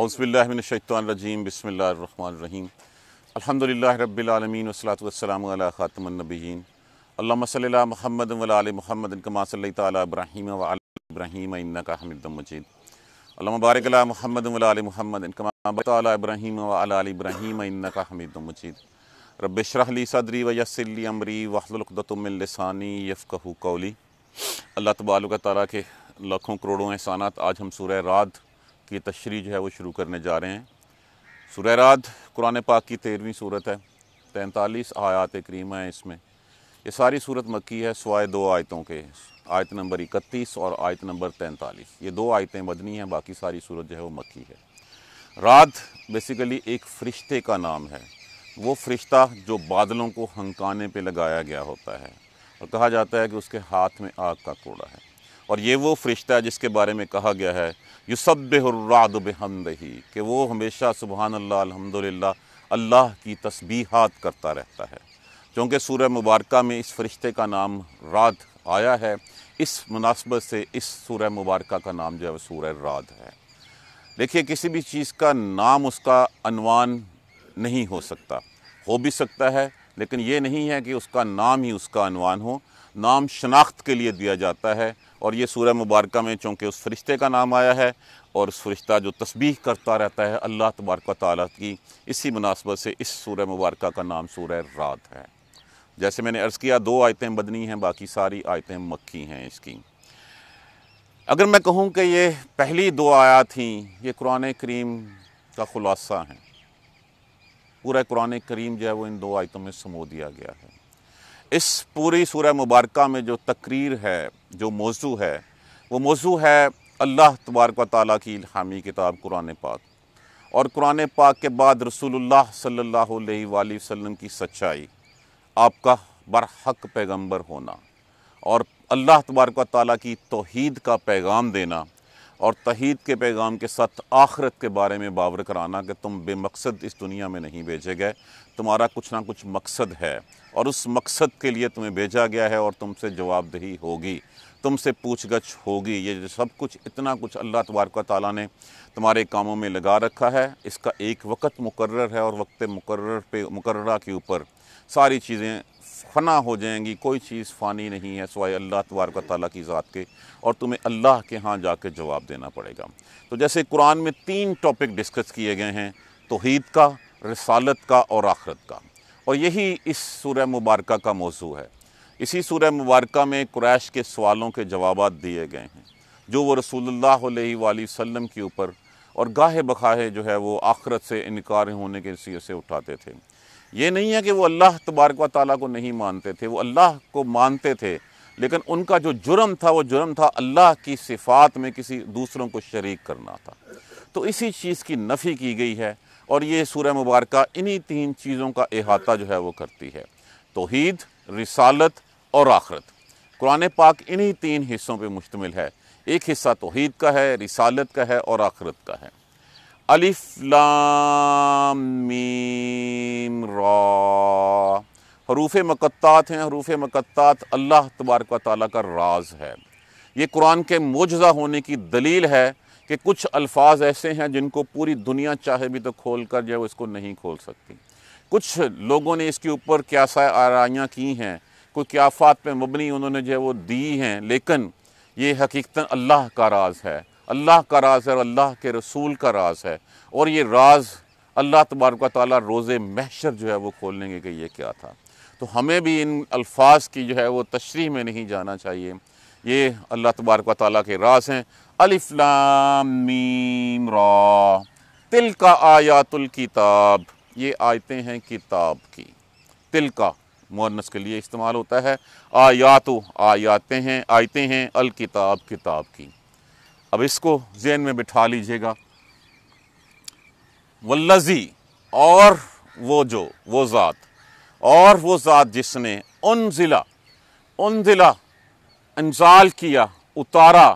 अउज़बिल्लिनशैतरजीम बसमीम अलहमदिल्ल रबीआलमीन वसलात वसलाम ख़ातमनबीन अल्लाम महमद वाल महमद कमा सल तब्राहीम वब्राहीम इन्ना का हमिद मजीद अल्लाह बारक महमद वाल महमद तब्राहीम वब्राहीम इन्ना का हमिद मजीद रबशरली सदरी वयसली अमरी वहलतमिलसानी यफ़ू कौली अल्लाह तबालक तारा के लाखों करोड़ों एहसानात आज हम सूर्य रात की तशरी जो है वो शुरू करने जा रहे हैं सुररात कुरान पाक की तेरहवीं सूरत है तैंतालीस आयात करीम है इसमें ये सारी सूरत मक्की है सवाए दो आयतों के आयत नंबर इकतीस और आयत नंबर तैंतालीस ये दो आयतें बदनी हैं बाकी सारी सूरत जो है वो मक्की है रात बेसिकली एक फरिश्ते का नाम है वो फरिश्ता जो बादलों को हंकाने पे लगाया गया होता है और कहा जाता है कि उसके हाथ में आग का कोड़ा है और ये वो फ़रिश्ता है जिसके बारे में कहा गया है बेहमद बेहमदही कि वो हमेशा सुबहान अल्लाहमदिल्ला अल्लाह की तस्बीहात करता रहता है क्योंकि सूर्य मुबारक में इस फरिश्ते का नाम रात आया है इस मुनासबत से इस सूर्य मुबारक का नाम जो है वह सूर्य रात है देखिए किसी भी चीज़ का नाम उसका अनवान नहीं हो सकता हो भी सकता है लेकिन ये नहीं है कि उसका नाम ही उसका अनवान हो नाम शनाख्त के लिए दिया जाता है और ये सूर्य मुबारक में चूँकि उस फरिश्ते का नाम आया है और उस फरिश्ता जो तस्बीह करता रहता है अल्लाह तबारक ताली की इसी मुनासबत से इस सूर्य मुबारक का नाम सूर्य रात है जैसे मैंने अर्ज़ किया दो आयतें बदनी हैं बाकी सारी आयतें मक्खी हैं इसकी अगर मैं कहूँ कि ये पहली दो आया थी ये कुरान करीम का ख़ुलासा हैं पूरा कुरान करीम जो है वो इन दो आयतों में समो दिया गया है इस पूरी सूर मुबारक में जो तकरीर है जो मौजू है वो मौजू है अल्लाह तबारक ताली की इल्हामी किताब कुरान पाक और कुरान पाक के बाद रसूलुल्लाह सल्लल्लाहु अलैहि वसल्लम की सच्चाई आपका बरहक पैगंबर होना और अल्लाह तबारक ताली की तोहद का पैगाम देना और तहीद के पैगाम के साथ आखरत के बारे में बावर कराना कि तुम बेमकसद इस दुनिया में नहीं भेजे गए तुम्हारा कुछ ना कुछ मकसद है और उस मकसद के लिए तुम्हें भेजा गया है और तुमसे जवाबदेही होगी तुमसे पूछ गछ होगी ये सब कुछ इतना कुछ अल्लाह तबारक ताली ने तुम्हारे कामों में लगा रखा है इसका एक वक्त मुकर्र है और वक्त मुकर्र पे मुकर्र के ऊपर सारी चीज़ें फना हो जाएंगी कोई चीज़ फ़ानी नहीं है सवाए अल्लाह तबारक ताली की ज़ात के और तुम्हें अल्लाह के यहाँ कर जवाब देना पड़ेगा तो जैसे कुरान में तीन टॉपिक डिस्कस किए गए हैं तोहद का रसालत का और आखरत का और यही इस सूर्य मुबारक का मौजू है इसी सूर्य मुबारक में क्रैश के सवालों के जवाब दिए गए हैं जो वो रसूलुल्लाह वसम के ऊपर और गाहे बखाहे जो है वो आखरत से इनकार होने के सीर से उठाते थे ये नहीं है कि वो अल्लाह तबारक ताली को नहीं मानते थे वो अल्लाह को मानते थे लेकिन उनका जो जुर्म था वो जुर्म था अल्लाह की सिफात में किसी दूसरों को शरीक करना था तो इसी चीज़ की नफ़ी की गई है और ये सूर्य मुबारक इन्हीं तीन चीज़ों का अहाता जो है वो करती है तोहद रिसालत और आखरत कुरान पाक इन्हीं तीन हिस्सों पर मुश्तमिल है एक हिस्सा तोहद का है रिसालत का है और आखरत का है अलिफ्लाम मीम हरूफ मकत्त हैं हरूफ मकत्त अल्लाह तबारक ताली का राज है ये कुरान के मोजा होने की दलील है कि कुछ अल्फाज ऐसे हैं जिनको पूरी दुनिया चाहे भी तो खोल कर जो है इसको नहीं खोल सकती कुछ लोगों ने इसके ऊपर क्या सा की हैं कोई क्याफात पर मबनी उन्होंने जो है वो दी हैं लेकिन ये हकीकता अल्लाह का राज है अल्लाह का राज है और अल्लाह के रसूल का राज है और ये राज अल्लाह तबारक ताली रोज़ महशर जो है वो खोलने कि ये क्या था तो हमें भी इन अल्फाज की जो है वो तशरी में नहीं जाना चाहिए ये अल्लाह तबारक ताली के राज हैं मीम रा तिल का आयातुल किताब ये आयतें हैं किताब की तिल का मुअन्नस के लिए इस्तेमाल होता है आयातु आयातें हैं आयतें हैं अल किताब किताब की अब इसको जेन में बिठा लीजिएगा वल्लजी और वो जो वो ज़ात और वो ज़ात जिसने उन ज़िला उन ज़िला अंजाल किया उतारा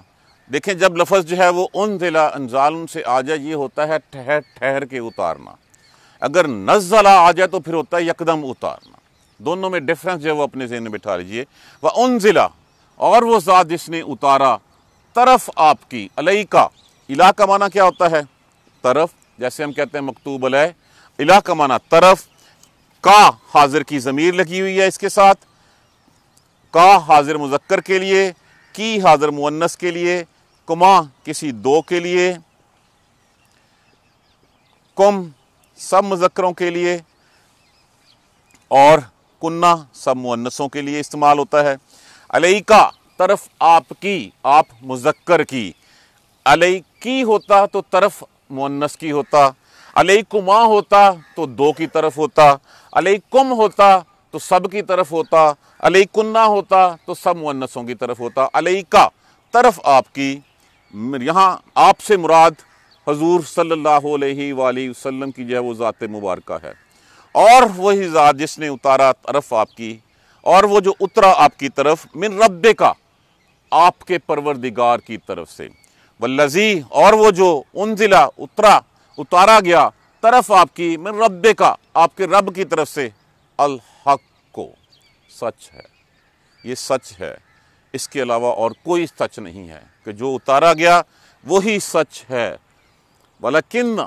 देखें जब लफज जो है वो उन दिला अनजाल से आ जाए ये होता है ठहर ठहर के उतारना अगर नजला आ जाए तो फिर होता है यकदम उतारना दोनों में डिफरेंस जो है वो अपने जहन में बिठा लीजिए वह उन जिला और वो ज़ात जिसने उतारा तरफ आपकी अलई का इला का माना क्या होता है तरफ जैसे हम कहते हैं मकतूब अलह इला का माना तरफ का हाजिर की ज़मीर लगी हुई है इसके साथ का हाजिर मुजक्कर के लिए की हाजिर मुन्नस के लिए कुमा किसी दो के लिए कुम सब मुजक्रों के लिए और कुन्ना सब मुन्नसों के लिए इस्तेमाल होता है अलईका तरफ आपकी आप मुजक्कर की की होता तो तरफ मुन्नस की होता अलई कुमा होता तो दो की तरफ होता अलई कुम होता तो सब की तरफ होता अलई कुन्ना होता तो सब मुन्नसों की तरफ होता अलईका तरफ आपकी यहाँ आपसे मुराद हजूर सल्ला वसलम की जो है वो ज़ात मुबारक है और वही ज़ात जिसने उतारा तरफ आपकी और वह जो उतरा आपकी तरफ मिन रब का आपके परवरदिगार की तरफ से वल्लजी और वह जो ज़िला उतरा उतारा गया तरफ आपकी मिन रब का आपके रब की तरफ से अलहक को सच है ये सच है इसके अलावा और कोई सच नहीं है कि जो उतारा गया वही सच है वलकिन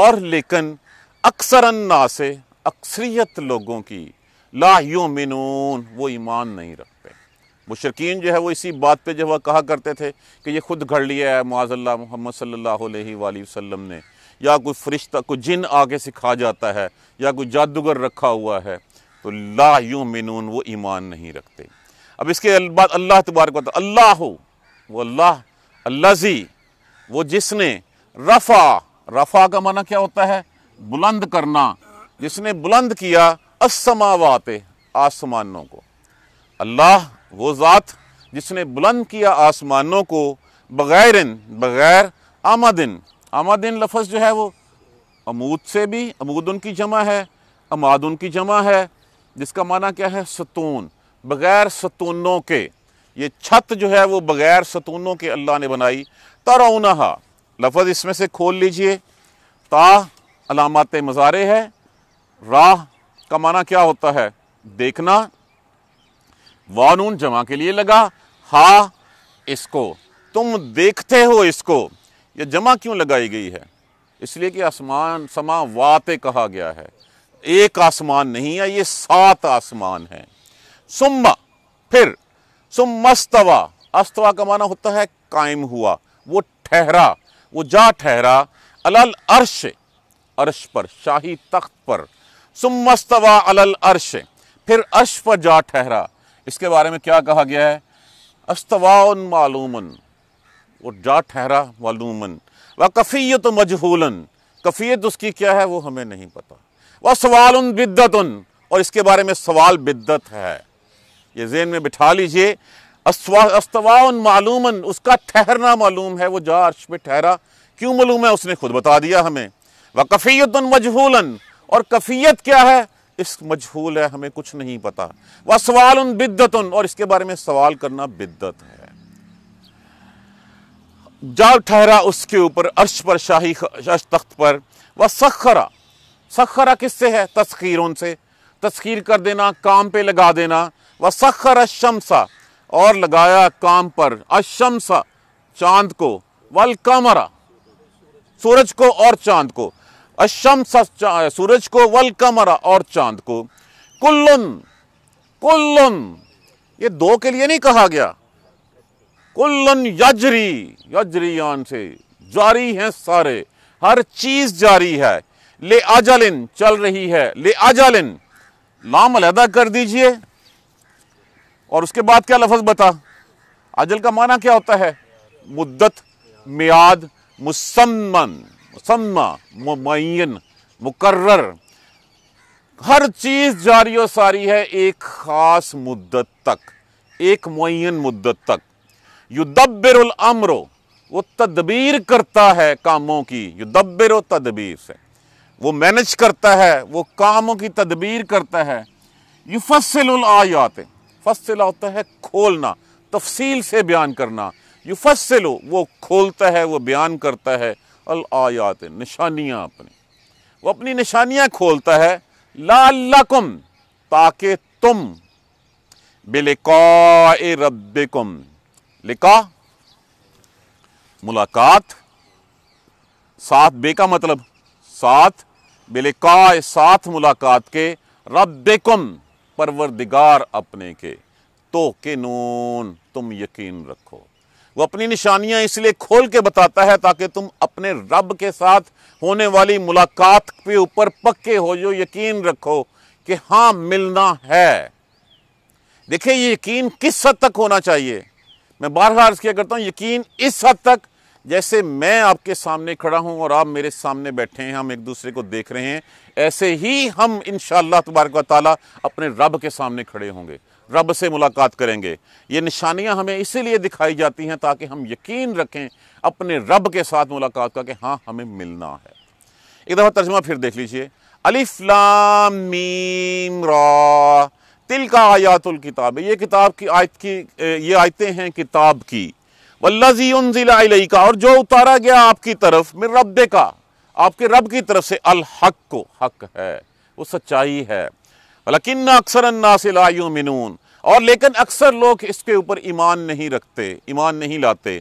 और लेकिन अक्सर से अक्सरियत लोगों की ला मिनून वो ईमान नहीं रखते मुशरकिन जो है वो इसी बात पे जो है कहा करते थे कि ये खुद घड़ लिया है माजल्ला मोहम्मद सल्लल्लाहु अलैहि वसल्लम ने या कोई फरिश्ता कोई जिन आके सिखा जाता है या कोई जादूगर रखा हुआ है तो ला मिनून वो ईमान नहीं रखते अब इसके बाद अल्लाह तबारक अल्लाह हो वो अल्लाह अल्लाजी वो जिसने रफ़ा रफ़ा का माना क्या होता है बुलंद करना जिसने बुलंद किया असमावात आसमानों को अल्लाह वो ज़ात जिसने बुलंद किया आसमानों को बग़ैर बग़ैर आमादिन आमादिन लफज जो है वो अमूद से भी अमूद उनकी जमा है अमाद उनकी जमा है जिसका माना क्या है सतून बग़ैर सतूनों के ये छत जो है वो बग़ैर सतूनों के अल्लाह ने बनाई तरौनहा लफज इसमें से खोल लीजिए ता अलामत मज़ारे है राह का माना क्या होता है देखना वानून जमा के लिए लगा हा इसको तुम देखते हो इसको यह जमा क्यों लगाई गई है इसलिए कि आसमान समा वाते कहा गया है एक आसमान नहीं है ये सात आसमान हैं सुम्म फिर सुमस्तवा अस्तवा का माना होता है कायम हुआ वो ठहरा वो जा ठहरा अलल अर्श अर्श पर शाही तख्त पर सुमस्तवा अलल अर्श फिर अर्श पर जा ठहरा इसके बारे में क्या कहा गया है अस्तवाउन मालूमन वो जा ठहरा मालूमन व कफ़ीत मजहूलन कफ़ीत उसकी क्या है वो हमें नहीं पता वह सवाल उन बिद्दत और इसके बारे में सवाल बिद्दत है ये जेन में बिठा लीजिए अस्तवाउन मालूमन उसका ठहरना मालूम है वो जा अर्श पे ठहरा क्यों मालूम है उसने खुद बता दिया हमें व कफ़ीत मजहूलन और कफ़ीत क्या है इस मजहूल है हमें कुछ नहीं पता वह सवाल उन बिद्दत और इसके बारे में सवाल करना बिद्दत है जा ठहरा उसके ऊपर अर्श पर शाही अर्श तख्त पर वह सखरा सखरा किससे है तस्खीर से तस्खीर कर देना काम पे लगा देना व सखर अशमसा और लगाया काम पर अशमसा चांद को वल कमरा सूरज को और चांद को अशमसा सूरज को वल कमरा और चांद को कुल्लुन कुल्लुन ये दो के लिए नहीं कहा गया कुल्लन यजरी यान से जारी है सारे हर चीज जारी है ले आजालिन चल रही है ले आजालिन नाम अलहदा कर दीजिए और उसके बाद क्या लफज बता अजल का माना क्या होता है मुद्दत मियाद मुसमन मुसम्मा मुमयन मुकर्र हर चीज़ जारी और सारी है एक ख़ास मुद्दत तक एक मुन मुद्दत तक युदब्बिर अमरो वो तदबीर करता है कामों की युदब्बिर तदबीर से वो मैनेज करता है वो कामों की तदबीर करता है ये फसलायात फसल होता है खोलना तफसील से बयान करना ये फसल वो खोलता है वो बयान करता है अल आयात निशानियाँ अपनी वो अपनी निशानियाँ खोलता है लाकुम ताकि तुम बेलिका रब लिका मुलाकात साथ बे का मतलब साथ बिलकाय साथ मुलाकात के रब्बिकुम परवरदिगार अपने के तो के नून तुम यकीन रखो वो अपनी निशानियां इसलिए खोल के बताता है ताकि तुम अपने रब के साथ होने वाली मुलाकात के ऊपर पक्के हो जो यकीन रखो कि हाँ मिलना है देखिए ये यकीन किस हद तक होना चाहिए मैं बार बार इसकी किया करता हूँ यकीन इस हद तक जैसे मैं आपके सामने खड़ा हूं और आप मेरे सामने बैठे हैं हम एक दूसरे को देख रहे हैं ऐसे ही हम इन तबारक ताली अपने रब के सामने खड़े होंगे रब से मुलाकात करेंगे ये निशानियां हमें इसीलिए दिखाई जाती हैं ताकि हम यकीन रखें अपने रब के साथ मुलाकात का कि हाँ हमें मिलना है एक दफ़ा तर्जमा फिर देख लीजिए अलिफ्लाम तिल का आयातुल किताब ये किताब की आयत की ये आयतें हैं किताब की वल्लाजी का और जो उतारा गया आपकी तरफ मेरे रब का आपके रब की तरफ से अल हक को हक है वो सच्चाई है लकिन अक्सर अन्नासिलायु मिनून और लेकिन अक्सर लोग इसके ऊपर ईमान नहीं रखते ईमान नहीं लाते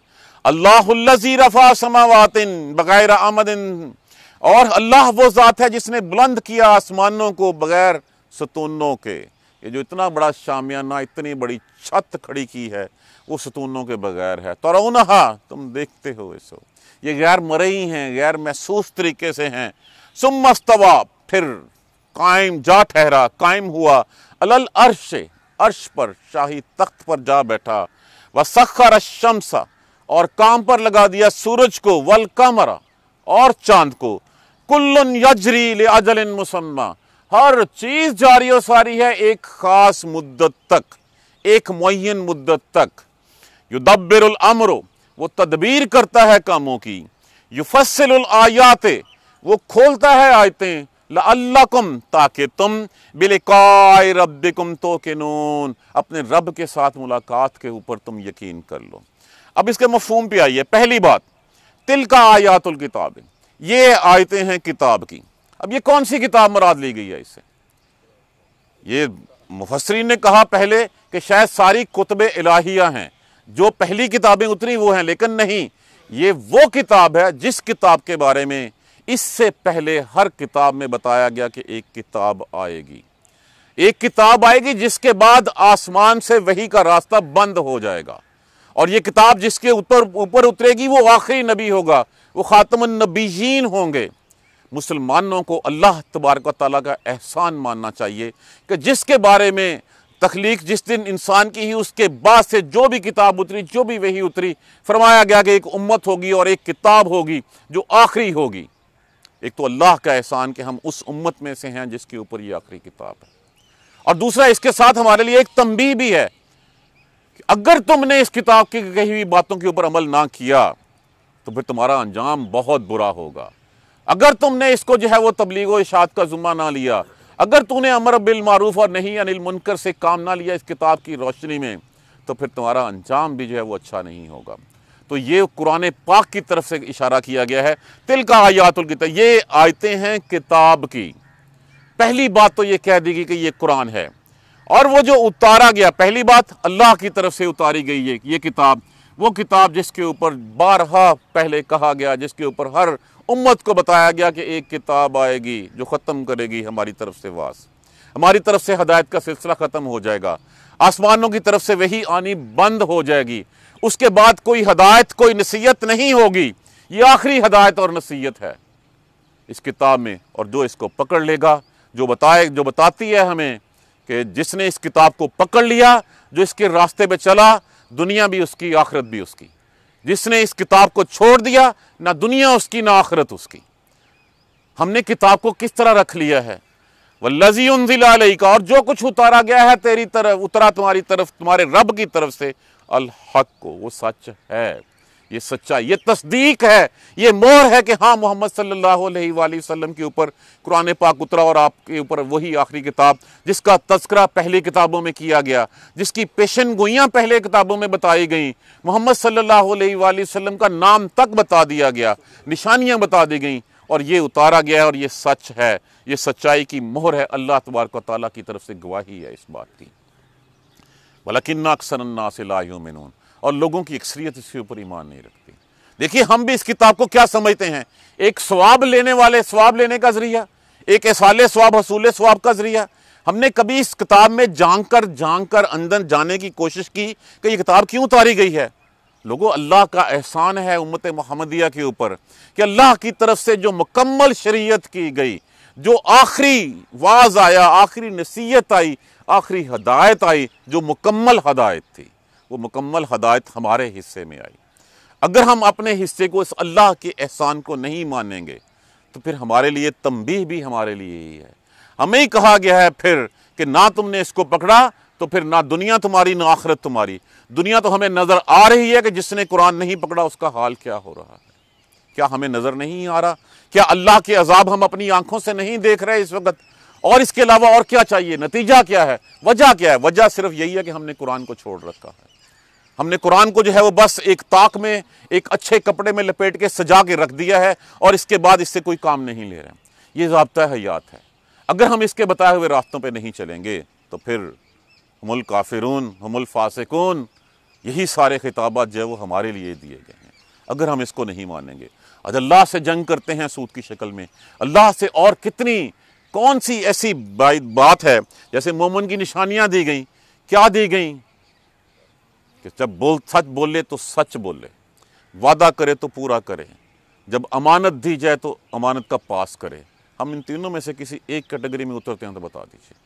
अल्लाहजी रफ़ा समावातिन बग़ैर आमदिन और अल्लाह वो ज़ात है जिसने बुलंद किया आसमानों को बग़ैर सतूनों के ये जो इतना बड़ा शामियाना इतनी बड़ी छत खड़ी की है वो सतूनों के बगैर है तो तोरौनहा तुम देखते हो इसको ये गैर ही हैं गैर महसूस तरीके से हैं सुमस्तवा फिर कायम जा ठहरा कायम हुआ अलल अर्श से अर्श पर शाही तख्त पर जा बैठा व सखर शमसा और काम पर लगा दिया सूरज को वल कमरा और चांद को कुल्लन यजरी ले अजल मुसम्मा हर चीज़ जारी और सारी है एक ख़ास मुद्दत तक एक मुन मुद्दत तक युदबिर अमरो वो तदबीर करता है कामों की युफसल आयात वो खोलता है आयतें लम ताकि तुम बिलकाय रब्बिकुम तो के नून अपने रब के साथ मुलाकात के ऊपर तुम यकीन कर लो अब इसके मफहूम पे आइए पहली बात तिल का आयातुल किताब ये आयतें हैं किताब की अब ये कौन सी किताब मराद ली गई है इसे ये मुफसरीन ने कहा पहले कि शायद सारी कुतब इलाहिया हैं जो पहली किताबें उतरी वो हैं लेकिन नहीं ये वो किताब है जिस किताब के बारे में इससे पहले हर किताब में बताया गया कि एक किताब आएगी एक किताब आएगी जिसके बाद आसमान से वही का रास्ता बंद हो जाएगा और ये किताब जिसके ऊपर ऊपर उतरेगी वो आखिरी नबी होगा वो ख़ातमनबीन होंगे मुसलमानों को अल्लाह तबारक ताली का एहसान मानना चाहिए कि जिसके बारे में तख्लीक जिस दिन इंसान की ही उसके बाद से जो भी किताब उतरी जो भी वही उतरी फरमाया गया कि एक उम्मत होगी और एक किताब होगी जो आखिरी होगी एक तो अल्लाह का एहसान कि हम उस उम्मत में से हैं जिसके ऊपर ये आखिरी किताब है और दूसरा इसके साथ हमारे लिए एक तंबी भी है कि अगर तुमने इस किताब की कही हुई बातों के ऊपर अमल ना किया तो फिर तुम्हारा अंजाम बहुत बुरा होगा अगर तुमने इसको जो है वो तबलीग इशात का जुम्मा ना लिया अगर तूने अमर बिल मारूफ और नहीं अनिल मुनकर से काम ना लिया इस किताब की रोशनी में तो फिर तुम्हारा अंजाम भी जो है वो अच्छा नहीं होगा तो ये कुरान पाक की तरफ से इशारा किया गया है तिल का आयातुल किताब ये आयतें हैं किताब की पहली बात तो ये कह देगी कि ये कुरान है और वो जो उतारा गया पहली बात अल्लाह की तरफ से उतारी गई ये ये किताब वो किताब जिसके ऊपर बारहा पहले कहा गया जिसके ऊपर हर उम्मत को बताया गया कि एक किताब आएगी जो ख़त्म करेगी हमारी तरफ से वास हमारी तरफ से हदायत का सिलसिला ख़त्म हो जाएगा आसमानों की तरफ से वही आनी बंद हो जाएगी उसके बाद कोई हदायत कोई नसीहत नहीं होगी ये आखिरी हदायत और नसीहत है इस किताब में और जो इसको पकड़ लेगा जो बताए जो बताती है हमें कि जिसने इस किताब को पकड़ लिया जो इसके रास्ते पे चला दुनिया भी उसकी आखिरत भी उसकी जिसने इस किताब को छोड़ दिया ना दुनिया उसकी ना आखरत उसकी हमने किताब को किस तरह रख लिया है वल्लजी उनजिला का और जो कुछ उतारा गया है तेरी तरफ उतरा तुम्हारी तरफ तुम्हारे रब की तरफ से अल हक को वो सच है ये सच्चाई ये तस्दीक है ये मोर है कि हाँ मोहम्मद सल्लल्लाहु अलैहि वसल्लम के ऊपर कुरान पाक उतरा और आपके ऊपर वही आखिरी किताब जिसका तस्करा पहले किताबों में किया गया जिसकी पेशन गोइयाँ पहले किताबों में बताई गई मोहम्मद सल्लल्लाहु अलैहि वसल्लम का नाम तक बता दिया गया निशानियाँ बता दी गई और ये उतारा गया है और ये सच है ये सच्चाई की मोहर है अल्लाह तबारक ताली की तरफ से गवाही है इस बात की भला किन्ना अक्सर अन्ना से और लोगों की अक्सरियत इसके ऊपर ईमान नहीं रखती देखिए हम भी इस किताब को क्या समझते हैं एक स्वाब लेने वाले स्वाब लेने का जरिया एक ऐसाले स्वाब हसूल स्वाब का जरिया हमने कभी इस किताब में झांक कर झांक कर अंदर जाने की कोशिश की कि ये किताब क्यों उतारी गई है लोगों अल्लाह का एहसान है उम्मत मोहम्मदिया के ऊपर कि अल्लाह की तरफ से जो मुकम्मल शरीयत की गई जो आखिरी वाज आया आखिरी नसीहत आई आखिरी हदायत आई जो मुकम्मल हदायत थी वो मुकम्मल हदायत हमारे हिस्से में आई अगर हम अपने हिस्से को इस अल्लाह के एहसान को नहीं मानेंगे तो फिर हमारे लिए तमबीह भी हमारे लिए ही है हमें ही कहा गया है फिर कि ना तुमने इसको पकड़ा तो फिर ना दुनिया तुम्हारी ना आखरत तुम्हारी दुनिया तो हमें नज़र आ रही है कि जिसने कुरान नहीं पकड़ा उसका हाल क्या हो रहा है क्या हमें नज़र नहीं आ रहा क्या अल्लाह के अजाब हम अपनी आंखों से नहीं देख रहे इस वक्त और इसके अलावा और क्या चाहिए नतीजा क्या है वजह क्या है वजह सिर्फ यही है कि हमने कुरान को छोड़ रखा है हमने कुरान को जो है वो बस एक ताक में एक अच्छे कपड़े में लपेट के सजा के रख दिया है और इसके बाद इससे कोई काम नहीं ले रहे ये जबता हयात है अगर हम इसके बताए हुए रास्तों पर नहीं चलेंगे तो फिर हमुल काफिरून हमुल फासकून यही सारे खिताबात जो है वो हमारे लिए दिए गए हैं अगर हम इसको नहीं मानेंगे आज अल्लाह से जंग करते हैं सूद की शक्ल में अल्लाह से और कितनी कौन सी ऐसी बात है जैसे मोमन की निशानियाँ दी गई क्या दी गई कि जब बोल सच बोले तो सच बोले वादा करे तो पूरा करे जब अमानत दी जाए तो अमानत का पास करे हम इन तीनों में से किसी एक कैटेगरी में उतरते हैं तो बता दीजिए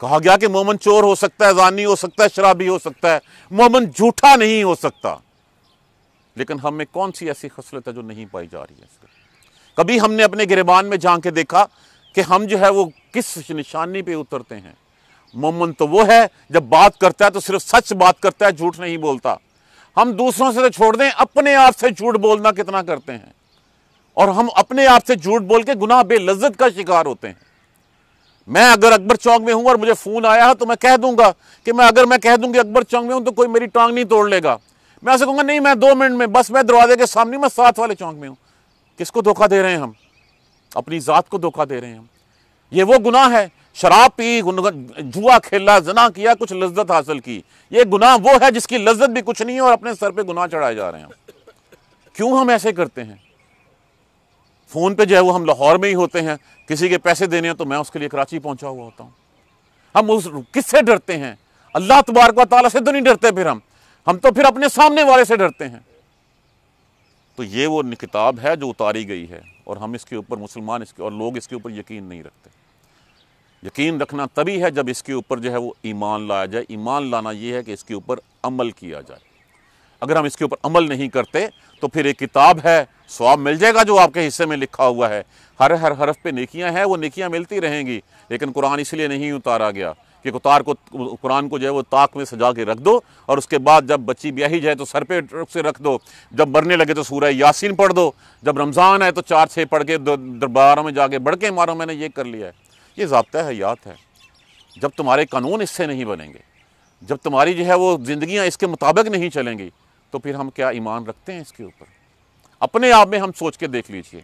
कहा गया कि मोमन चोर हो सकता है जानी हो सकता है शराबी हो सकता है मोमन झूठा नहीं हो सकता लेकिन हम में कौन सी ऐसी खसलत है जो नहीं पाई जा रही है कभी हमने अपने गिरबान में झांक के देखा कि हम जो है वो किस निशानी पे उतरते हैं मोमन तो वो है जब बात करता है तो सिर्फ सच बात करता है झूठ नहीं बोलता हम दूसरों से तो छोड़ दें अपने आप से झूठ बोलना कितना करते हैं और हम अपने आप से झूठ बोल के गुनाह बेलज्जत का शिकार होते हैं मैं अगर अकबर चौक में हूं और मुझे फ़ोन आया तो मैं कह दूंगा कि मैं अगर मैं कह दूंगी अकबर चौक में हूं तो कोई मेरी टांग नहीं तोड़ लेगा मैं ऐसे कहूंगा नहीं मैं दो मिनट में बस मैं दरवाजे के सामने मैं साथ वाले चौक में हूं किसको धोखा दे रहे हैं हम अपनी ज़ात को धोखा दे रहे हैं हम ये वो गुनाह है शराब पी जुआ खेला जना किया कुछ लज्जत हासिल की ये गुनाह वो है जिसकी लज्जत भी कुछ नहीं है और अपने सर पे गुनाह चढ़ाए जा रहे हैं क्यों हम ऐसे करते हैं फ़ोन पे जो है वो हम लाहौर में ही होते हैं किसी के पैसे देने हैं तो मैं उसके लिए कराची पहुंचा हुआ होता हूँ हम उस किससे डरते हैं अल्लाह तबारक ताला से तो नहीं डरते फिर हम हम तो फिर अपने सामने वाले से डरते हैं तो ये वो किताब है जो उतारी गई है और हम इसके ऊपर मुसलमान इसके और लोग इसके ऊपर यकीन नहीं रखते यकीन रखना तभी है जब इसके ऊपर जो है वो ईमान लाया जाए ईमान लाना ये है कि इसके ऊपर अमल किया जाए अगर हम इसके ऊपर अमल नहीं करते तो फिर एक किताब है स्वाब मिल जाएगा जो आपके हिस्से में लिखा हुआ है हर हर हरफ पे नकियाँ हैं वो नकियाँ मिलती रहेंगी लेकिन कुरान इसलिए नहीं उतारा गया कि उतार को कुरान को जो है वो ताक में सजा के रख दो और उसके बाद जब बच्ची ब्याही जाए तो सर पे से रख दो जब मरने लगे तो सूरह यासिन पढ़ दो जब रमज़ान आए तो चार छः पढ़ के दरबारों में जाके बढ़ के मारो मैंने ये कर लिया है ये जबता हयात है जब तुम्हारे कानून इससे नहीं बनेंगे जब तुम्हारी जो है वो ज़िंदियाँ इसके मुताबिक नहीं चलेंगी तो फिर हम क्या ईमान रखते हैं इसके ऊपर अपने आप में हम सोच के देख लीजिए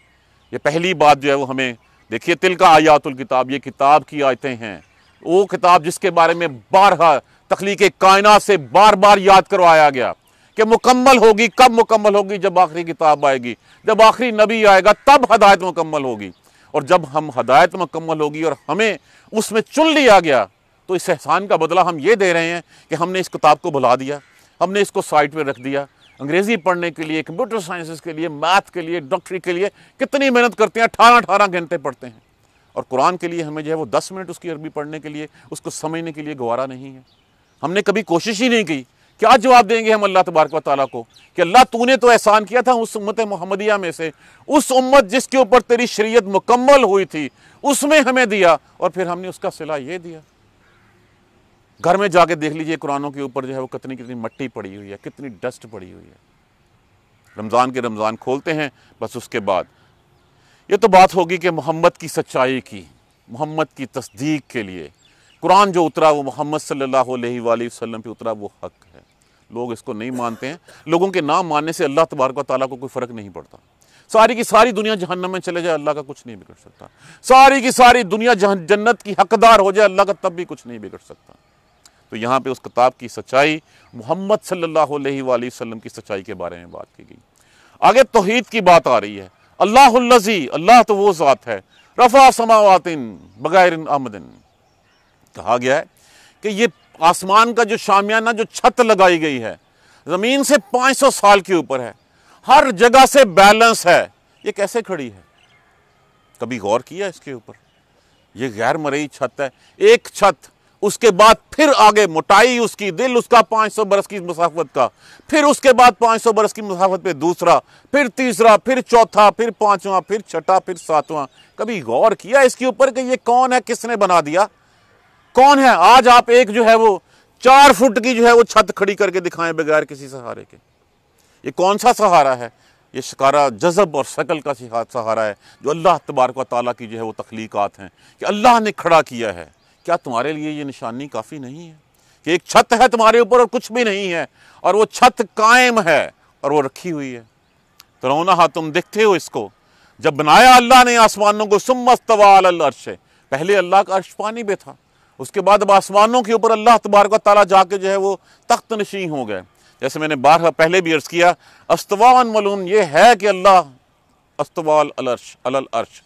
ये पहली बात जो है वो हमें देखिए तिल का आयातुल किताब ये किताब की आयतें हैं वो किताब जिसके बारे में बारहा तख्लीक कायनात से बार बार याद करवाया गया कि मुकम्मल होगी कब मुकम्मल होगी जब आखिरी किताब आएगी जब आखिरी नबी आएगा तब हदायत मुकम्मल होगी और जब हम हदायत मकम्मल होगी और हमें उसमें चुन लिया गया तो इस एहसान का बदला हम ये दे रहे हैं कि हमने इस किताब को भुला दिया हमने इसको साइट पर रख दिया अंग्रेज़ी पढ़ने के लिए कंप्यूटर साइंसेस के लिए मैथ के लिए डॉक्टरी के लिए कितनी मेहनत करते हैं अठारह अठारह घंटे पढ़ते हैं और कुरान के लिए हमें जो है वो दस मिनट उसकी अरबी पढ़ने के लिए उसको समझने के लिए गवारा नहीं है हमने कभी कोशिश ही नहीं की क्या जवाब देंगे हम अल्लाह तबारक वाली को कि अल्लाह तूने तो एहसान किया था उस उम्मत मोहम्मदिया में से उस उम्मत जिसके ऊपर तेरी शरीयत मुकम्मल हुई थी उसमें हमें दिया और फिर हमने उसका सिला ये दिया घर में जाके देख लीजिए कुरानों के ऊपर जो है वो कितनी कितनी मट्टी पड़ी हुई है कितनी डस्ट पड़ी हुई है रमज़ान के रमज़ान खोलते हैं बस उसके बाद ये तो बात होगी कि मोहम्मद की सच्चाई की मोहम्मद की तस्दीक के लिए कुरान जो उतरा वो मोहम्मद सल्लल्लाहु अलैहि वसल्लम पे उतरा वो हक है लोग इसको नहीं मानते हैं लोगों के ना मानने से अल्लाह तबारक ताली को कोई फ़र्क नहीं पड़ता सारी की सारी दुनिया जहन्नम में चले जाए अल्लाह का कुछ नहीं बिगड़ सकता सारी की सारी दुनिया जन्नत की हकदार हो जाए अल्लाह का तब भी कुछ नहीं बिगड़ सकता तो यहाँ पे उस किताब की सच्चाई मोहम्मद सल्लल्लाहु अलैहि वसल्लम की सच्चाई के बारे में बात की गई आगे तोहहीद की बात आ रही है अल्लाहजी अल्लाह तो वो ज़ात है रफ़ा समावातिन बग़ैर आमदिन कहा गया है कि ये आसमान का जो शामियाना जो छत लगाई गई है ज़मीन से 500 साल के ऊपर है हर जगह से बैलेंस है ये कैसे खड़ी है कभी गौर किया इसके ऊपर ये गैर मरई छत है एक छत उसके बाद फिर आगे मोटाई उसकी दिल उसका 500 बरस की मुसाफत का फिर उसके बाद 500 बरस की मुसाफत पे दूसरा फिर तीसरा फिर चौथा फिर पांचवा फिर छठा फिर सातवां कभी गौर किया इसके ऊपर कि ये कौन है किसने बना दिया कौन है आज आप एक जो है वो चार फुट की जो है वो छत खड़ी करके दिखाएं बगैर किसी सहारे के ये कौन सा सहारा है ये शिकारा जज़ब और शकल का सहारा है जो अल्लाह तबारक ताली की जो है वो तख्लीकत हैं कि अल्लाह ने खड़ा किया है क्या तुम्हारे लिए ये निशानी काफ़ी नहीं है कि एक छत है तुम्हारे ऊपर और कुछ भी नहीं है और वो छत कायम है और वो रखी हुई है तो रोना हा तुम देखते हो इसको जब बनाया अल्लाह ने आसमानों को सुमस्तवाल अर्श पहले अल्लाह का अर्श पानी पे था उसके बाद अब आसमानों के ऊपर अल्लाह तबारक ताला जाके जो है वो तख्त नशी हो गए जैसे मैंने बार पहले भी अर्ज़ किया अस्तवान मलून ये है कि अल्लाह अस्तवाल अलर्श अल अर्श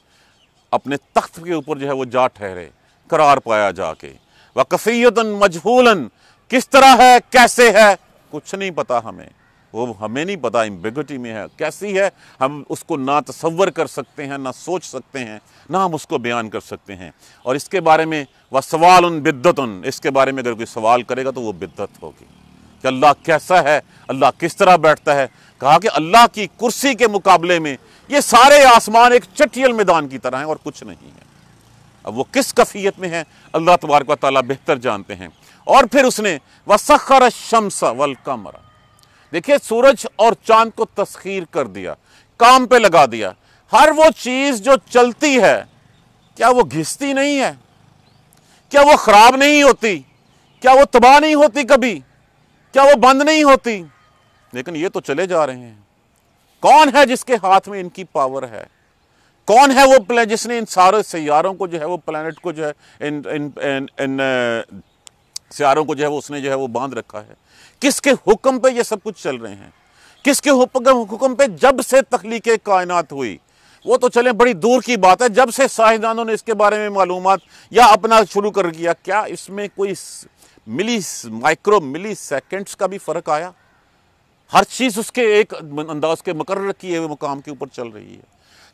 अपने तख्त के ऊपर जो है वो जा ठहरे करार पाया जाके वकफ़ीतन मजहूलन किस तरह है कैसे है कुछ नहीं पता हमें वो हमें नहीं पता इम्बेगटी में है कैसी है हम उसको ना तस्वर कर सकते हैं ना सोच सकते हैं ना हम उसको बयान कर सकते हैं और इसके बारे में वह सवाल उन बिद्दत उन इसके बारे में अगर कोई सवाल करेगा तो वो बिद्दत होगी कि अल्लाह कैसा है अल्लाह किस तरह बैठता है कहा कि अल्लाह की कुर्सी के मुकाबले में ये सारे आसमान एक चटियल मैदान की तरह हैं और कुछ नहीं है अब वो किस कफ़ीत में है अल्लाह तबारक वाली बेहतर जानते हैं और फिर उसने वसखर शमसा वल कमरा देखिए सूरज और चांद को तस्खीर कर दिया काम पे लगा दिया हर वो चीज जो चलती है क्या वो घिसती नहीं है क्या वो खराब नहीं होती क्या वो तबाह नहीं होती कभी क्या वो बंद नहीं होती लेकिन ये तो चले जा रहे हैं कौन है जिसके हाथ में इनकी पावर है कौन है वो प्ले जिसने इन सारे सियारों को जो है वो प्लानट को जो है इन इन इन, इन, इन सियारों को जो है वो उसने जो है वो बांध रखा है किसके हुक्म पे ये सब कुछ चल रहे हैं किसके हुक्म पे जब से तख्लीक कायनात हुई वो तो चले बड़ी दूर की बात है जब से साइंसदानों ने इसके बारे में मालूम या अपना शुरू कर दिया क्या इसमें कोई मिली माइक्रो मिली सेकेंड्स का भी फ़र्क आया हर चीज़ उसके एक अं- अंदाज के मुकर किए हुए मुकाम के ऊपर चल रही है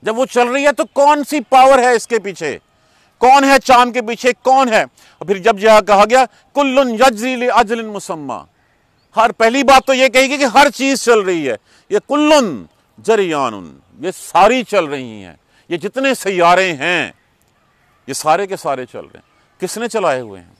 जब वो चल रही है तो कौन सी पावर है इसके पीछे कौन है चांद के पीछे कौन है और फिर जब यह कहा गया कुल्लुन यजिल अजलिन मुसम्मा हर पहली बात तो ये कहेगी कि हर चीज़ चल रही है ये कुल्लुन जरियान ये सारी चल रही हैं ये जितने सैारे हैं ये सारे के सारे चल रहे हैं किसने चलाए हुए हैं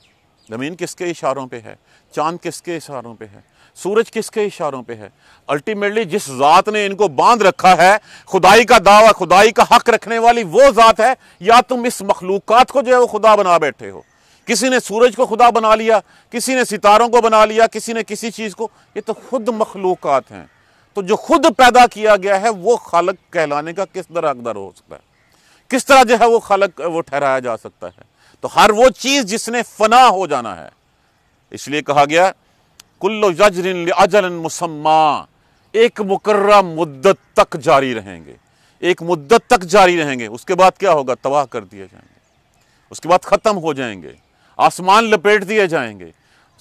ज़मीन किसके इशारों पे है चांद किसके इशारों पे है सूरज किसके इशारों पे है अल्टीमेटली जिस ज़ात ने इनको बांध रखा है खुदाई का दावा खुदाई का हक रखने वाली वो ज़ात है या तुम इस मखलूकत को जो है वो खुदा बना बैठे हो किसी ने सूरज को खुदा बना लिया किसी ने सितारों को बना लिया किसी ने किसी चीज़ को ये तो खुद मखलूक़ हैं तो जो खुद पैदा किया गया है वो खालक कहलाने का किस तरह अकदर हो सकता है किस तरह जो है वो खालक वो ठहराया जा सकता है तो हर वो चीज़ जिसने फना हो जाना है इसलिए कहा गया कुल्लो यजरिन अजलन मुसम्मा एक मुकर्र मुद्दत तक जारी रहेंगे एक मुद्दत तक जारी रहेंगे उसके बाद क्या होगा तबाह कर दिए जाएंगे उसके बाद ख़त्म हो जाएंगे आसमान लपेट दिए जाएंगे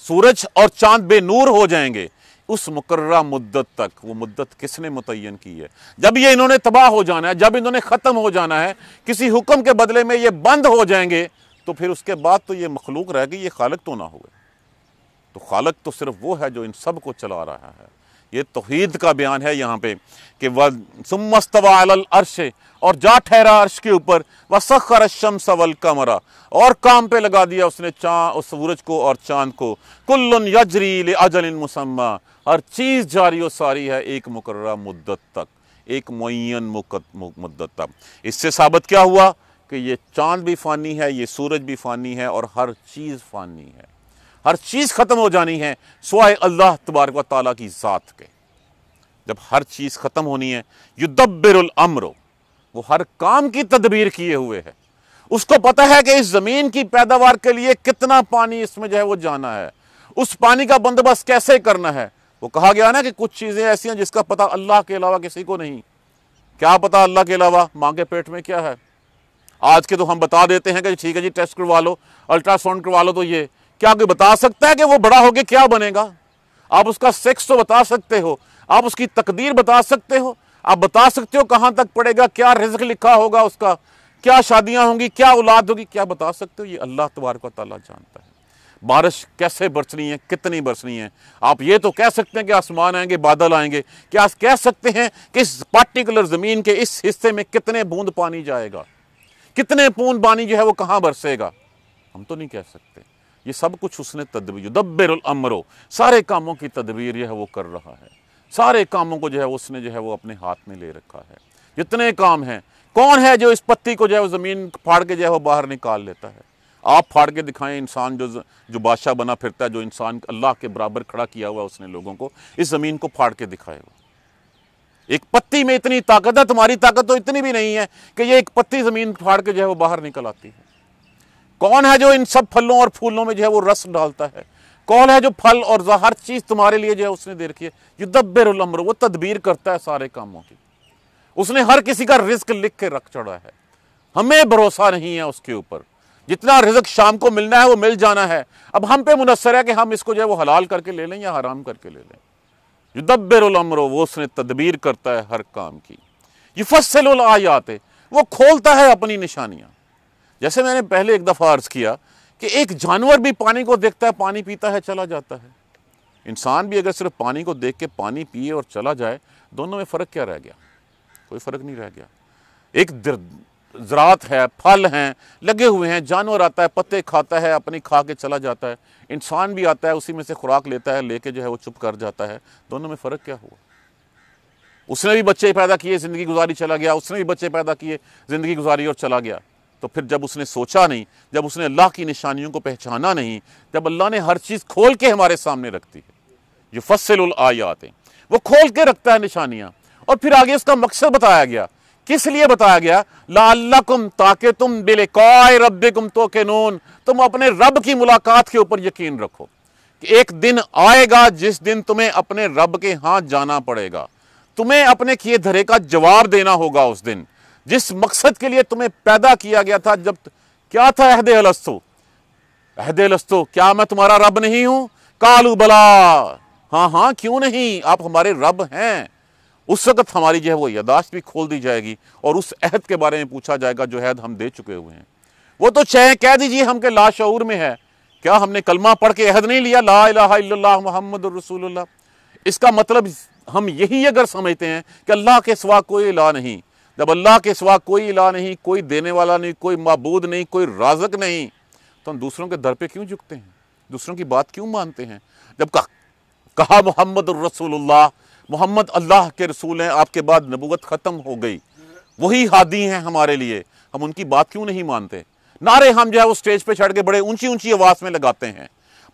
सूरज और चांद बेनूर हो जाएंगे उस मुकर्रा मुद्दत तक वो मुद्दत किसने मुतन की है जब ये इन्होंने तबाह हो जाना है जब इन्होंने ख़त्म हो जाना है किसी हुक्म के बदले में ये बंद हो जाएंगे तो फिर उसके बाद तो ये मखलूक रहेगी ये खालक तो ना हुए तो खालक तो सिर्फ वो है जो इन सब को चला रहा है ये तोहद का बयान है यहाँ पे कि वह सुमस्तवा अरश और जा ठहरा अर्श के ऊपर व सखर शम सवल कमरा और काम पे लगा दिया उसने चाँद उस सूरज को और चांद को कुल्लन यजरील अजल मुसम्मा हर चीज़ जारी और सारी है एक मुकर मुद्दत तक एक मुन मुद्दत तक इससे साबित क्या हुआ कि ये चांद भी फ़ानी है ये सूरज भी फ़ानी है और हर चीज़ फ़ानी है हर चीज़ ख़त्म हो जानी है सवाए अल्लाह तबारक ताली की ज़ात के जब हर चीज़ ख़त्म होनी है युदब्बरमरो वो हर काम की तदबीर किए हुए है उसको पता है कि इस ज़मीन की पैदावार के लिए कितना पानी इसमें जो है वो जाना है उस पानी का बंदोबस्त कैसे करना है वो कहा गया ना कि कुछ चीज़ें ऐसी हैं जिसका पता अल्लाह के अलावा किसी को नहीं क्या पता अल्लाह के अलावा माँ के पेट में क्या है आज के तो हम बता देते हैं कि ठीक है जी टेस्ट करवा लो अल्ट्रासाउंड करवा लो तो ये क्या कोई बता सकता है कि वो बड़ा होके क्या बनेगा आप उसका सेक्स तो बता सकते हो आप उसकी तकदीर बता सकते हो आप बता सकते हो कहां तक पड़ेगा क्या रिज्क लिखा होगा उसका क्या शादियां होंगी क्या औलाद होगी क्या बता सकते हो ये अल्लाह तबारक ताली जानता है बारिश कैसे बरसनी है कितनी बरसनी है आप ये तो कह सकते हैं कि आसमान आएंगे बादल आएंगे क्या आप कह सकते हैं कि इस पार्टिकुलर ज़मीन के इस हिस्से में कितने बूंद पानी जाएगा कितने बूंद पानी जो है वो कहाँ बरसेगा हम तो नहीं कह सकते ये सब कुछ उसने तदबीर अमरो सारे कामों की तदबीर जो है वो कर रहा है सारे कामों को जो है उसने जो है वो अपने हाथ में ले रखा है जितने काम हैं कौन है जो इस पत्ती को जो है वो ज़मीन फाड़ के जो है वो बाहर निकाल लेता है आप फाड़ के दिखाएं इंसान जो जो बादशाह बना फिरता है जो इंसान अल्लाह के बराबर खड़ा किया हुआ उसने लोगों को इस ज़मीन को फाड़ के दिखाएगा एक पत्ती में इतनी ताकत है तुम्हारी ताकत तो इतनी भी नहीं है कि ये एक पत्ती ज़मीन फाड़ के जो है वो बाहर निकल आती है कौन है जो इन सब फलों और फूलों में जो है वो रस डालता है कौन है जो फल और हर चीज़ तुम्हारे लिए जो है उसने दे रखी है रुलम्र वो तदबीर करता है सारे कामों की उसने हर किसी का रिस्क लिख के रख चढ़ा है हमें भरोसा नहीं है उसके ऊपर जितना रिजक शाम को मिलना है वो मिल जाना है अब हम पे मुनसर है कि हम इसको जो है वो हलाल करके ले लें या हराम करके ले लें युद्दब्बरमरो वो उसने तदबीर करता है हर काम की युफसलआयात वो खोलता है अपनी निशानियां जैसे मैंने पहले एक दफ़ा अर्ज़ किया कि एक जानवर भी पानी को देखता है पानी पीता है चला जाता है इंसान भी अगर सिर्फ पानी को देख के पानी पिए और चला जाए दोनों में फ़र्क क्या रह गया कोई फ़र्क नहीं रह गया एक ज़रात है फल हैं लगे हुए हैं जानवर आता है पत्ते खाता है अपनी खा के चला जाता है इंसान भी आता है उसी में से खुराक लेता है लेके जो है वो चुप कर जाता है दोनों में फ़र्क क्या हुआ उसने भी बच्चे पैदा किए ज़िंदगी गुजारी चला गया उसने भी बच्चे पैदा किए ज़िंदगी गुजारी और चला गया तो फिर जब उसने सोचा नहीं जब उसने अल्लाह की निशानियों को पहचाना नहीं जब अल्लाह ने हर चीज़ खोल के हमारे सामने रखती है ये फसल आयात हैं वो खोल के रखता है निशानियाँ और फिर आगे उसका मकसद बताया गया किस लिए बताया गया लाकुम ताकि तुम कॉय रब तो के नून तुम अपने रब की मुलाकात के ऊपर यकीन रखो कि एक दिन आएगा जिस दिन तुम्हें अपने रब के हाथ जाना पड़ेगा तुम्हें अपने किए धरे का जवाब देना होगा उस दिन जिस मकसद के लिए तुम्हें पैदा किया गया था जब क्या था अहदे अलस्तो अहदे अलस्तो क्या मैं तुम्हारा रब नहीं हूं कालू बला हाँ हाँ क्यों नहीं आप हमारे रब हैं उस वक्त हमारी जो है वो यादाश्त भी खोल दी जाएगी और उस अहद के बारे में पूछा जाएगा जो अहद हम दे चुके हुए हैं वो तो चाहे कह दीजिए हम के लाशूर में है क्या हमने कलमा पढ़ के अहद नहीं लिया ला इला मोहम्मद रसूलुल्लाह इसका मतलब हम यही अगर समझते हैं कि अल्लाह के सिवा कोई ला नहीं जब अल्लाह के सिवा कोई इला नहीं कोई देने वाला नहीं कोई मबूद नहीं कोई राजक नहीं तो हम दूसरों के दर पे क्यों झुकते हैं दूसरों की बात क्यों मानते हैं जब कहा, कहा मोहम्मद रसूलुल्लाह मोहम्मद अल्लाह के रसूल हैं आपके बाद नबूत ख़त्म हो गई वही हादी हैं हमारे लिए हम उनकी बात क्यों नहीं मानते नारे हम जो है वो स्टेज पे चढ़ के बड़े ऊंची ऊंची आवाज़ में लगाते हैं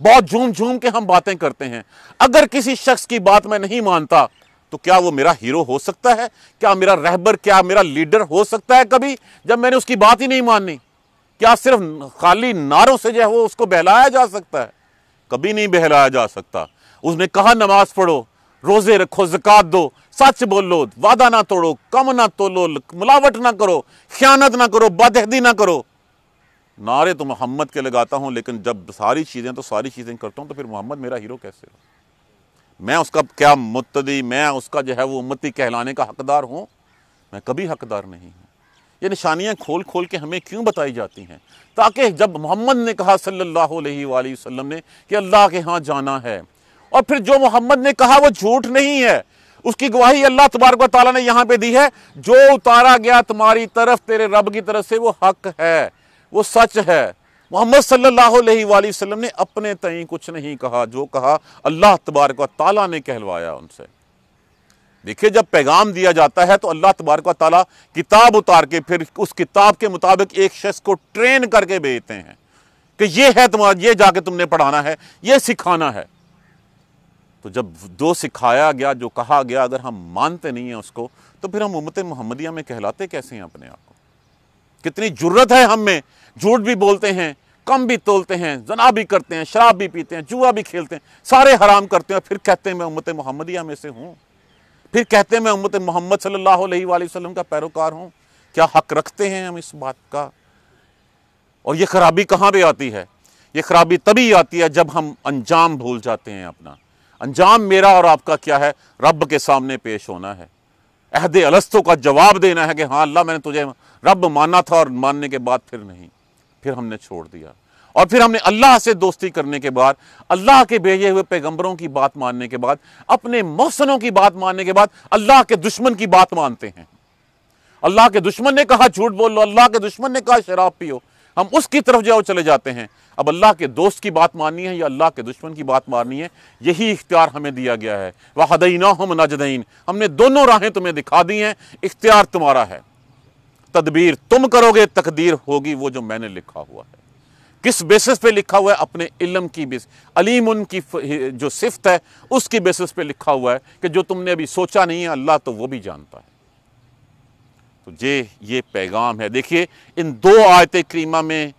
बहुत झूम झूम के हम बातें करते हैं अगर किसी शख्स की बात मैं नहीं मानता तो क्या वो मेरा हीरो हो सकता है क्या मेरा रहबर क्या मेरा लीडर हो सकता है कभी जब मैंने उसकी बात ही नहीं माननी क्या सिर्फ खाली नारों से जो है वो उसको बहलाया जा सकता है कभी नहीं बहलाया जा सकता उसने कहा नमाज पढ़ो रोज़े रखो जक़ात दो सच बोलो वादा ना तोड़ो कम ना तोलो मिलावट ना करो ख्यानत ना करो बदहदी ना करो नारे तो मोहम्मद के लगाता हूँ लेकिन जब सारी चीज़ें तो सारी चीज़ें करता हूँ तो फिर मोहम्मद मेरा हीरो कैसे हो मैं उसका क्या मुतदी मैं उसका जो है वो उम्मती कहलाने का हकदार हूँ मैं कभी हकदार नहीं हूँ ये निशानियाँ खोल खोल के हमें क्यों बताई जाती हैं ताकि जब मोहम्मद ने कहा सल्लल्लाहु अलैहि वसल्लम ने कि अल्लाह के यहाँ जाना है और फिर जो मोहम्मद ने कहा वो झूठ नहीं है उसकी गवाही अल्लाह तबारक ताली ने यहाँ पे दी है जो उतारा गया तुम्हारी तरफ तेरे रब की तरफ से वो हक है वो सच है मोहम्मद सल्लाम ने अपने तई कुछ नहीं कहा जो कहा अल्लाह तबारक ताला ने कहलवाया उनसे देखिए जब पैगाम दिया जाता है तो अल्लाह तबारक ताला किताब उतार के फिर उस किताब के मुताबिक एक शख्स को ट्रेन करके भेजते हैं कि ये है तुम्हारा ये जाके तुमने पढ़ाना है ये सिखाना है तो जब जो सिखाया गया जो कहा गया अगर हम मानते नहीं हैं उसको तो फिर हम उम्मत मोहम्मदिया में कहलाते कैसे हैं अपने आप को कितनी जरूरत है हम में झूठ भी बोलते हैं कम भी तोलते हैं जना भी करते हैं शराब भी पीते हैं जुआ भी खेलते हैं सारे हराम करते हैं फिर कहते हैं मैं उम्मत मोहम्मदिया में से हूँ फिर कहते हैं मैं उम्मत मोहम्मद सल्लल्लाहु अलैहि वसल्लम का पैरोकार हूँ क्या हक रखते हैं हम इस बात का और ये खराबी कहाँ पर आती है ये खराबी तभी आती है जब हम अंजाम भूल जाते हैं अपना अंजाम मेरा और आपका क्या है रब के सामने पेश होना है अहद अलस्तों का जवाब देना है कि हाँ अल्लाह मैंने तुझे रब माना था और मानने के बाद फिर नहीं फिर हमने छोड़ दिया और फिर हमने अल्लाह से दोस्ती करने के बाद अल्लाह के भेजे हुए पैगंबरों की बात मानने के बाद अपने मौसनों की बात मानने के बाद अल्लाह के दुश्मन की बात मानते हैं अल्लाह के दुश्मन ने कहा झूठ बोल लो अल्लाह के दुश्मन ने कहा शराब पियो हम उसकी तरफ जाओ चले जाते हैं अब अल्लाह के दोस्त की बात माननी है या अल्लाह के दुश्मन की बात माननी है यही इख्तियार हमें दिया गया है वाहदईना हम नजदीन हमने दोनों राहें तुम्हें दिखा दी हैं इख्तियार तुम्हारा है तदबीर तुम करोगे तकदीर होगी वो जो मैंने लिखा हुआ है किस बेसिस पे लिखा हुआ है अपने इलम की बेस अलीम उनकी जो सिफत है उसकी बेसिस पे लिखा हुआ है कि जो तुमने अभी सोचा नहीं है अल्लाह तो वो भी जानता है तो ये ये पैगाम है देखिए इन दो आयत करीमा में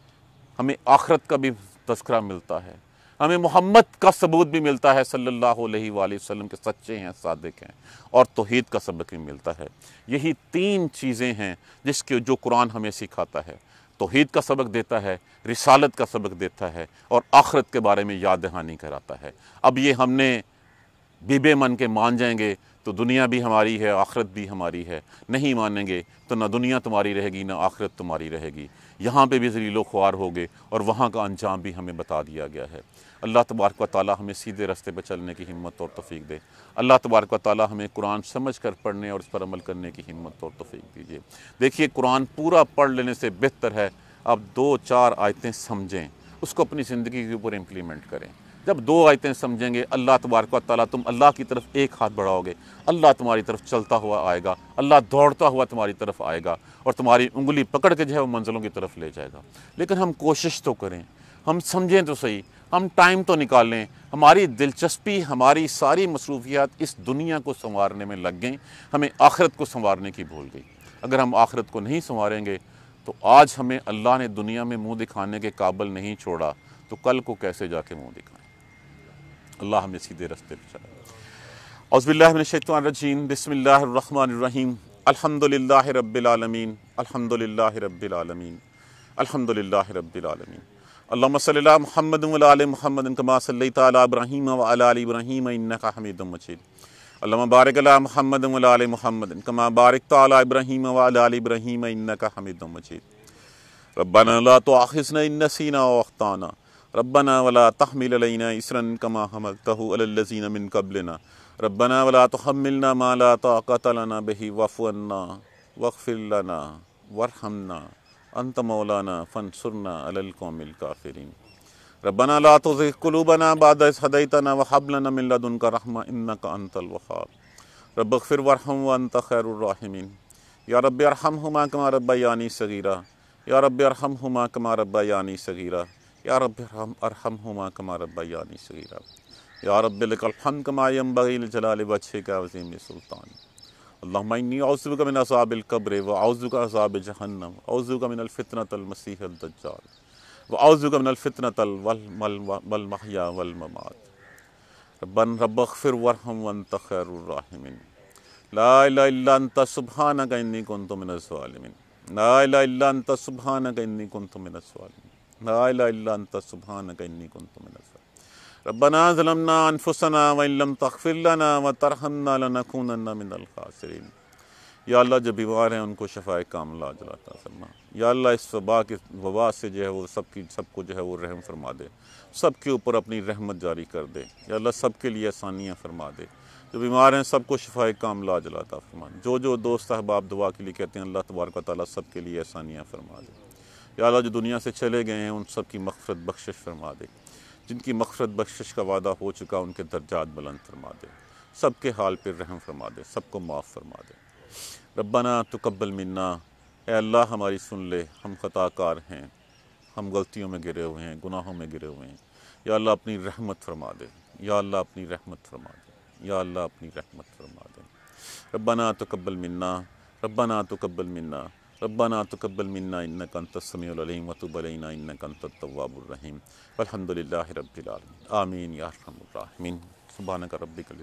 हमें आखरत का भी तस्करा मिलता है हमें मोहम्मद का सबूत भी मिलता है सल्लल्लाहु अलैहि वसल्लम के सच्चे हैं सादिक हैं और तोहद का सबक भी मिलता है यही तीन चीज़ें हैं जिसके जो कुरान हमें सिखाता है तोहेद का सबक देता है रिसालत का सबक देता है और आखरत के बारे में याद दहानी कराता है अब ये हमने बीबे मन के मान जाएंगे तो दुनिया भी हमारी है आखरत भी हमारी है नहीं मानेंगे तो ना दुनिया तुम्हारी रहेगी ना आखरत तुम्हारी रहेगी यहाँ पे भी जलीलो ख्वार हो गए और वहाँ का अंजाम भी हमें बता दिया गया है अल्लाह तबारक व ताली हमें सीधे रास्ते पर चलने की हिम्मत और तफीक़ दे अल्लाह तबारक व ताली हमें कुरान समझ कर पढ़ने और उस पर अमल करने की हिम्मत और तफीक दीजिए देखिए कुरान पूरा पढ़ लेने से बेहतर है आप दो चार आयतें समझें उसको अपनी ज़िंदगी के ऊपर इम्प्लीमेंट करें जब दो आयतें समझेंगे अल्लाह तबारक ताली तुम अल्लाह की तरफ एक हाथ बढ़ाओगे अल्लाह तुम्हारी तरफ चलता हुआ आएगा अल्लाह दौड़ता हुआ तुम्हारी तरफ आएगा और तुम्हारी उंगली पकड़ के जो है वो मंजिलों की तरफ ले जाएगा लेकिन हम कोशिश तो करें हम समझें तो सही हम टाइम तो निकाल लें हमारी दिलचस्पी हमारी सारी मसरूफियात इस दुनिया को संवारने में लग गई हमें आखिरत को संवारने की भूल गई अगर हम आखरत को नहीं संवारेंगे तो आज हमें अल्लाह ने दुनिया में मुंह दिखाने के काबल नहीं छोड़ा तो कल को कैसे जाके मुंह दिखाएं अल्लाह हमें सीधे रस्ते पर चलाए अज़बिल्लाशतरजीम बसमीम अलहमदिल्ला रबालमीन अलहमदिल्ल रबालमीन अलहमदिल्ला रबालमीन अल्लाम महमद महमद कमा सल तब्राहीम वब्राहीम का हमीद मजीद अल्लाह बारक महमद महमद कमा बारक तब्राहीम वब्राहीम का हमीद मजीद रबना ला तो आखिसन नसीना वख्ताना रबना वला तहमिल इसरन कमा हमकतहलजीन मिन कबलना रबना वला तो हमिलना माला ताकत लना बही वफ़ना वक्फ़िलना वरहमना अनत मौलाना फ़न सुरना अलकौमिल काफिरीन रबना ला तो क़लूबना बाद हदैतना वहबलना मिल्लदुनका रहमा इन्ना का अनतल वहाब रब फिर वरहम वनत खैरमिन या रब अरहम हुमा कमा रब्बा यानी सगीरा या रब अरहम हुमा कमा रब्बा यानी सगीरा या रब अरहम हुमा कमा रब्बा यानी सगीरा या रब कमा यम बगील जलाल वछे का वजीम सुल्तान अल्लामी अवज़ुका मिन असाबिल कब्र व अवज़ुका असाब जहन्नम अवज़ुका मिन अलफ़ितनत अलमसीह अलदज्जाल व अवज़ुका मिन अलफ़ितनत वलमहिया वलममात रबन रबखिर वरहम वन तखैरमिन लात सुबहाना का इन्नी कौन तो मिन सवालमिन लात सुबहाना का इन्नी कौन तो मिन सवालमिन लात सुबहाना का इन्नी कौन तो मिन सवाल रबना ज़लमना अनफुसना वम तखफ़िलना व तरहमना लनकूनना मिन अलखासरीन या अल्लाह जो बीमार हैं उनको शफाए कामला जलाता फरमा या अल्लाह इस वबा के वबा से जो है वो सबकी सबको जो है वो रहम फरमा दे सबके ऊपर अपनी रहमत जारी कर दे या अल्लाह सब के लिए आसानियाँ फरमा दे जो बीमार हैं सबको शफाए कामला जलाता फरमा जो जो दोस्त अहबाब दुआ के लिए कहते हैं अल्लाह तबारक ताली सब के लिए आसानियाँ फरमा दे या अल्लाह जो दुनिया से चले गए हैं उन सबकी मफरत बख्शिश फरमा दे जिनकी मखरत बख्शिश का वादा हो चुका उनके दर्जात बुलंद फरमा दे सब के हाल पर रहम फरमा दे सबको माफ़ फरमा दे कब्बल तकबल मन्ना अल्लाह हमारी सुन ले हम ख़ताकार हैं हम गलतियों में गिरे हुए हैं गुनाहों में गिरे हुए हैं या अल्लाह अपनी रहमत फरमा दे या अल्लाह अपनी रहमत फरमा दे या अल्लाह अपनी रहमत फरमा दे रब्बाना तकबल मन्ना तो तकबल मन्ना रब्बाना तकबल मन्ना इन्न कंतसमीम वतुबलना इन्न कंतवाबुलरहीम अलहमदिल्ला रबीआलमीन आमीन यारमीन सुबहान का रब्बिकल